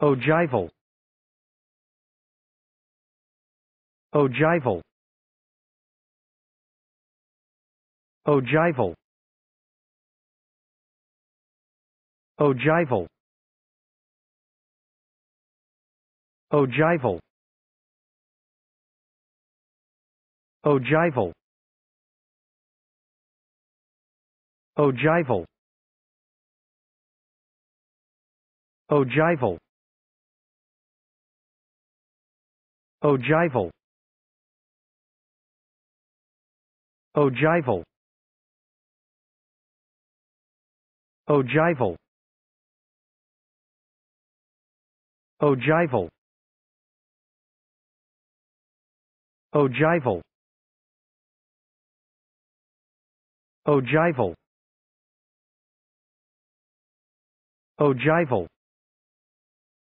ogival ogival ogival ogival ogival ogival ogival ogival ogival ogival ogival ogival ogival ogival ogival